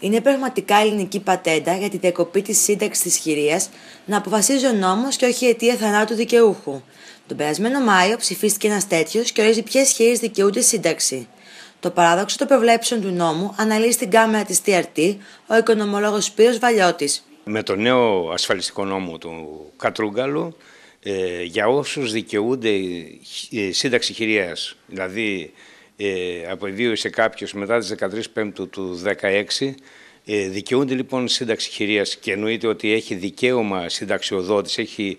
Είναι πραγματικά ελληνική πατέντα για τη διακοπή της σύνταξης της χειρίας να αποφασίζει ο νόμος και όχι η αιτία θανάτου δικαιούχου. Τον περασμένο Μάιο ψηφίστηκε ένας τέτοιος και ορίζει ποιες χειρίε δικαιούνται σύνταξη. Το παράδοξο των προβλέψεων του νόμου αναλύει στην κάμερα της TRT ο οικονομολόγος Σπύρος Βαλιώτης. Με το νέο ασφαλιστικό νόμο του Κατρούγκαλου, ε, για όσους δικαιούνται σύνταξη χειρίας, δηλαδή ε, αποβίωσε κάποιος μετά τις 13 Πέμπτου του 2016, ε, δικαιούνται λοιπόν σύνταξη χειρίας και εννοείται ότι έχει δικαίωμα συνταξιοδότης, έχει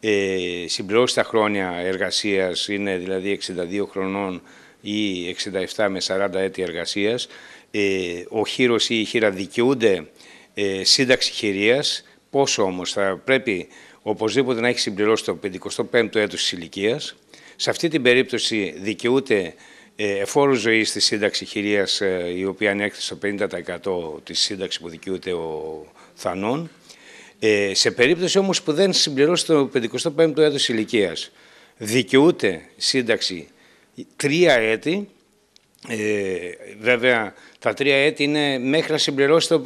ε, συμπληρώσει τα χρόνια εργασίας, είναι δηλαδή 62 χρονών ή 67 με 40 έτη εργασίας. Ε, ο χείρος ή η χείρα δικαιούνται ε, σύνταξη χειρίας, πόσο όμως θα πρέπει οπωσδήποτε να έχει συμπληρώσει το 55ο έτος της ηλικίας. Σε αυτή την περίπτωση δικαιούται ε, εφόρου ζωή στη σύνταξη χειρίας, ε, η οποία ανέκτησε στο 50% της σύνταξης που δικαιούται ο Θανών. Ε, σε περίπτωση όμως που δεν συμπληρώσει το 55ο έτος ηλικίας, δικαιούται σύνταξη τρία έτη. Ε, βέβαια, τα τρία έτη είναι μέχρι να συμπληρώσει το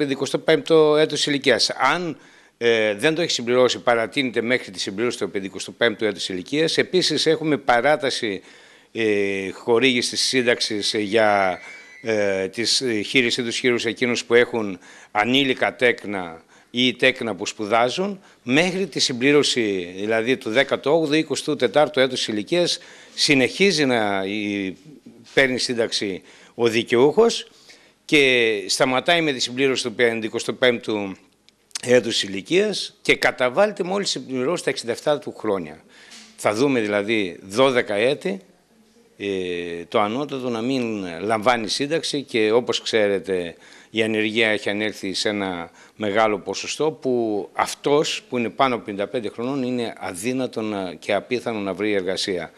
55ο έτος ηλικίας. Αν ε, δεν το έχει συμπληρώσει, παρατείνεται μέχρι τη συμπλήρωση του 55ου έτους ηλικίας. επίσης έχουμε παράταση ε, χορήγηση της σύνταξης ε, για ε, τη χείρισή τους χείρους εκείνους που έχουν ανήλικα τέκνα ή τέκνα που σπουδάζουν μέχρι τη συμπλήρωση δηλαδή του 18ου 24ου έτους ηλικίας συνεχίζει να παίρνει σύνταξη ο δικαιούχος και σταματάει με τη συμπλήρωση του 25 ου έτους ηλικίας και καταβάλλεται μόλις συμπληρώσει τα 67 του χρόνια. Θα δούμε δηλαδή 12 έτη ε, το ανώτατο να μην λαμβάνει σύνταξη και όπως ξέρετε η ανεργία έχει ανέλθει σε ένα μεγάλο ποσοστό που αυτός που είναι πάνω από 55 χρονών είναι αδύνατο και απίθανο να βρει εργασία.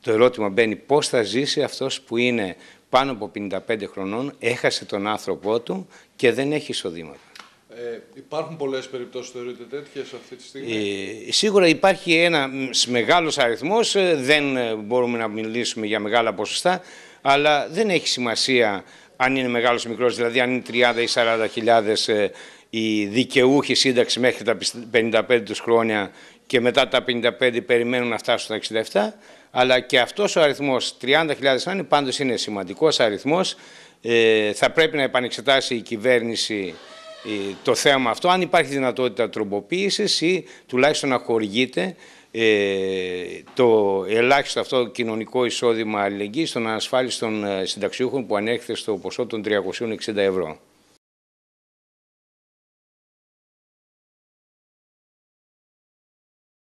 Το ερώτημα μπαίνει πώς θα ζήσει αυτός που είναι πάνω από 55 χρονών, έχασε τον άνθρωπό του και δεν έχει εισοδήματα. Ε, υπάρχουν πολλές περιπτώσεις, θεωρείτε τέτοιες αυτή τη στιγμή. Ε, σίγουρα υπάρχει ένα μεγάλος αριθμός. Ε, δεν ε, μπορούμε να μιλήσουμε για μεγάλα ποσοστά, αλλά δεν έχει σημασία αν είναι μεγάλος ή μικρός. Δηλαδή, αν είναι 30 ή 40 χιλιάδες ε, οι δικαιούχοι σύνταξη μέχρι τα 55 τους χρόνια και μετά τα 55 περιμένουν να φτάσουν στα 67. Αλλά και αυτός ο αριθμός 30.000 αν πάντως είναι σημαντικός αριθμός. Ε, θα πρέπει να επανεξετάσει η κυβέρνηση ε, το θέμα αυτό, αν υπάρχει δυνατότητα τροποποίησης ή τουλάχιστον να χορηγείται ε, το ελάχιστο αυτό κοινωνικό εισόδημα αλληλεγγύης των ανασφάλιστων ε, συνταξιούχων που ανέρχεται στο ποσό των 360 ευρώ.